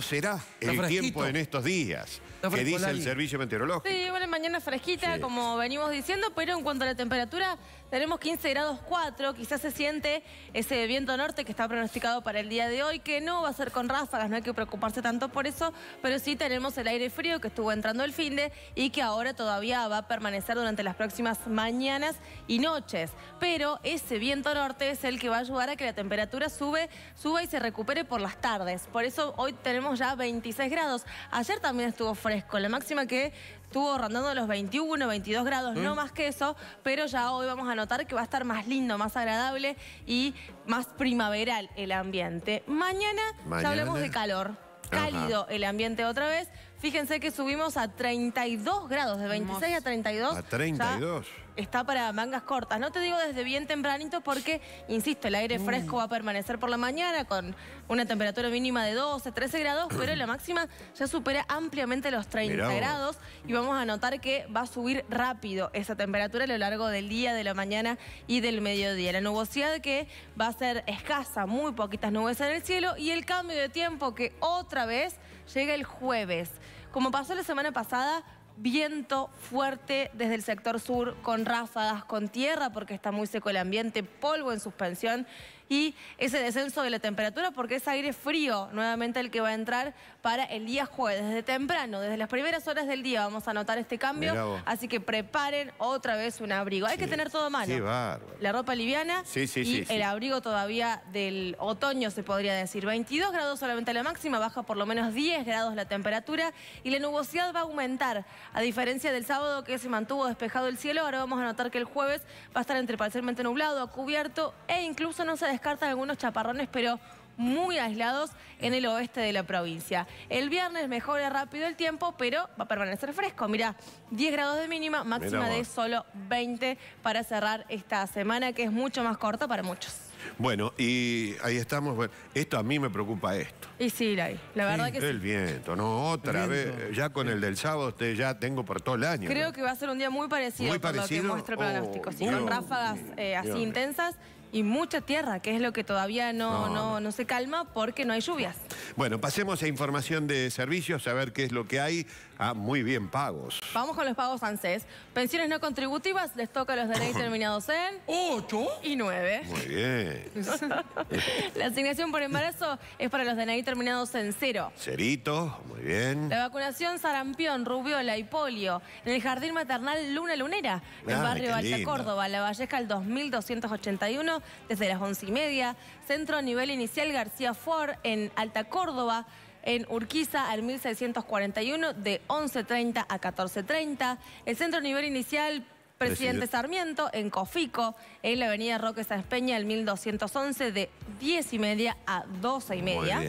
será el tiempo en estos días? Que dice el servicio meteorológico. Sí, bueno, mañana fresquita, como venimos diciendo, pero en cuanto a la temperatura, tenemos 15 grados 4. Quizás se siente ese viento norte que está pronosticado para el día de hoy, que no va a ser con ráfagas, no hay que preocuparse tanto por eso, pero sí tenemos el aire frío que estuvo entrando el fin de y que ahora todavía va a permanecer durante las próximas mañanas y noches. Pero ese viento norte es el que va a ayudar a que la temperatura sube, suba y se recupere por las tardes. Por eso hoy tenemos ya 26 grados. Ayer también estuvo fresco, la máxima que estuvo rondando los 21, 22 grados, no mm. más que eso, pero ya hoy vamos a notar que va a estar más lindo, más agradable y más primaveral el ambiente. Mañana, ya hablemos de calor, cálido el ambiente otra vez. Fíjense que subimos a 32 grados, de 26 a 32. A 32. Está para mangas cortas. No te digo desde bien tempranito porque, insisto, el aire mm. fresco va a permanecer por la mañana con una temperatura mínima de 12, 13 grados, pero la máxima ya supera ampliamente los 30 grados y vamos a notar que va a subir rápido esa temperatura a lo largo del día, de la mañana y del mediodía. La nubosidad que va a ser escasa, muy poquitas nubes en el cielo y el cambio de tiempo que otra vez llega el jueves como pasó la semana pasada, viento fuerte desde el sector sur con ráfagas, con tierra porque está muy seco el ambiente, polvo en suspensión y ese descenso de la temperatura porque es aire frío nuevamente el que va a entrar para el día jueves. Desde temprano, desde las primeras horas del día vamos a notar este cambio, así que preparen otra vez un abrigo. Hay que tener todo a mano. La ropa liviana y el abrigo todavía del otoño se podría decir. 22 grados solamente la máxima, baja por lo menos 10 grados la temperatura y la nubosidad va a aumentar. A diferencia del sábado que se mantuvo despejado el cielo, ahora vamos a notar que el jueves va a estar entre parcialmente nublado, cubierto e incluso no se descarga de algunos chaparrones, pero muy aislados en el oeste de la provincia. El viernes mejora rápido el tiempo, pero va a permanecer fresco. Mirá, 10 grados de mínima, máxima de solo 20 para cerrar esta semana, que es mucho más corta para muchos. Bueno, y ahí estamos. esto a mí me preocupa esto. Y sí, la, verdad sí, que El viento, no, otra vez. Ya con el del sábado usted ya tengo por todo el año. Creo que va a ser un día muy parecido, muy parecido. lo que muestra el pronóstico. con oh, ráfagas eh, así intensas y mucha tierra, que es lo que todavía no, no, no, se calma porque no hay lluvias. Bueno, pasemos a información de servicios, a ver qué es lo que hay. Ah, muy bien, pagos. Vamos con los pagos ANSES. Pensiones no contributivas, les toca a los de terminados en... ¿Ocho? Y nueve. Muy bien. la asignación por embarazo es para los DNI terminados en cero. Cerito, muy bien. La vacunación sarampión, rubiola y polio. En el Jardín Maternal Luna Lunera, en el ah, Barrio Alta Córdoba, La Valleja el 2281, desde las once y media. Centro Nivel Inicial García Ford, en Alta Córdoba. Córdoba, en Urquiza al 1641 de 11.30 a 14.30. El centro nivel inicial Presidente Sarmiento en Cofico, en la avenida Roque Sáenz Peña, el 1211, de 10 y media a 12 y media.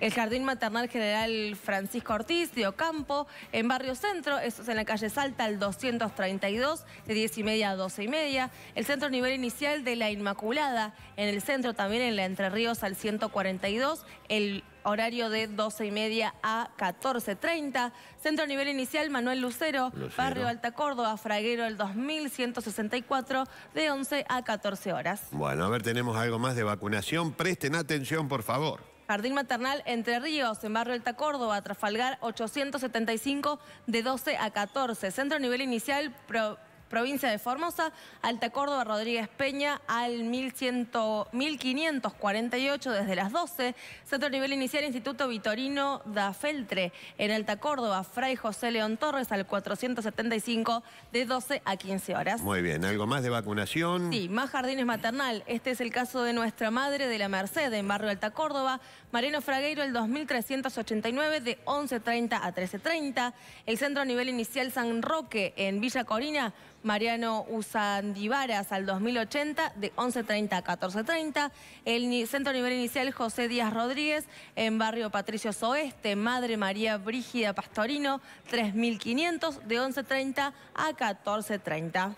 El Jardín Maternal General Francisco Ortiz de Ocampo, en Barrio Centro, eso es en la calle Salta, al 232, de 10 y media a 12 y media. El Centro Nivel Inicial de La Inmaculada, en el centro también, en la Entre Ríos, al 142, el horario de 12 y media a 14.30. Centro nivel inicial Manuel Lucero, Lucero, Barrio Alta Córdoba, Fraguero el 2164, de 11 a 14 horas. Bueno, a ver, tenemos algo más de vacunación. Presten atención, por favor. Jardín Maternal Entre Ríos, en Barrio Alta Córdoba, Trafalgar 875 de 12 a 14. Centro nivel inicial pro, provincia de Formosa, Alta Córdoba, Rodríguez Peña al 1548 desde las 12. Centro nivel inicial, Instituto Vitorino da Feltre en Alta Córdoba, Fray José León Torres al 475 de 12 a 15 horas. Muy bien, ¿algo más de vacunación? Sí, más jardines maternal. Este es el caso de nuestra madre de la Merced en Barrio Alta Córdoba, Mariano Fragueiro el 2389 de 11.30 a 13.30. El centro nivel inicial San Roque en Villa Corina, Mariano Usandivaras al 2080 de 11.30 a 14.30. El Centro Nivel Inicial José Díaz Rodríguez en Barrio Patricios Oeste, Madre María Brígida Pastorino, 3.500 de 11.30 a 14.30.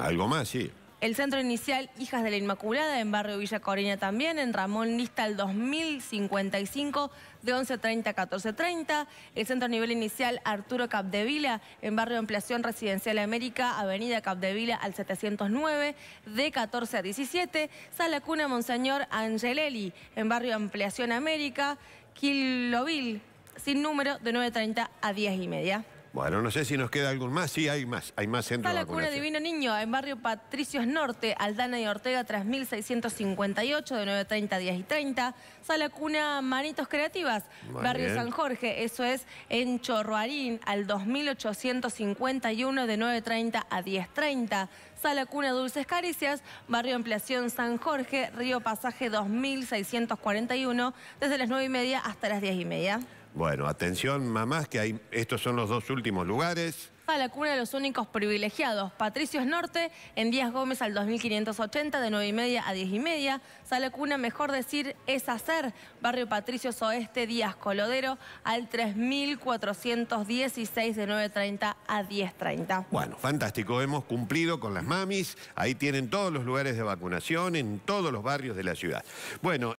Algo más, sí. El centro inicial Hijas de la Inmaculada en barrio Villa Corina también, en Ramón Lista al 2055 de 11.30 a 14.30. El centro nivel inicial Arturo Capdevila en barrio Ampliación Residencial América, avenida Capdevila al 709 de 14 a 17. Sala Cuna Monseñor Angelelli en barrio Ampliación América, Quilovil sin número de 9.30 a 10 y media. Bueno, no sé si nos queda algún más. Sí, hay más. Hay más centros Está la cuna Divino Niño en barrio Patricios Norte, Aldana y Ortega, 3658, de 9.30 a 10.30. y Sala cuna Manitos Creativas, barrio San Jorge. Eso es en Chorroarín, al 2851, de 9.30 a 10.30. Sala Cuna Dulces Caricias, Barrio Ampliación San Jorge, Río Pasaje 2641, desde las 9.30 y media hasta las 10.30. y media. Bueno, atención mamás, que hay, estos son los dos últimos lugares. Sala la cuna de los únicos privilegiados. Patricios Norte en Díaz Gómez al 2580 de 9 y media a diez y media. Sala cuna, mejor decir, es hacer. Barrio Patricios Oeste, Díaz Colodero al 3416 de 9.30 a 10.30. Bueno, fantástico. Hemos cumplido con las mamis. Ahí tienen todos los lugares de vacunación en todos los barrios de la ciudad. Bueno.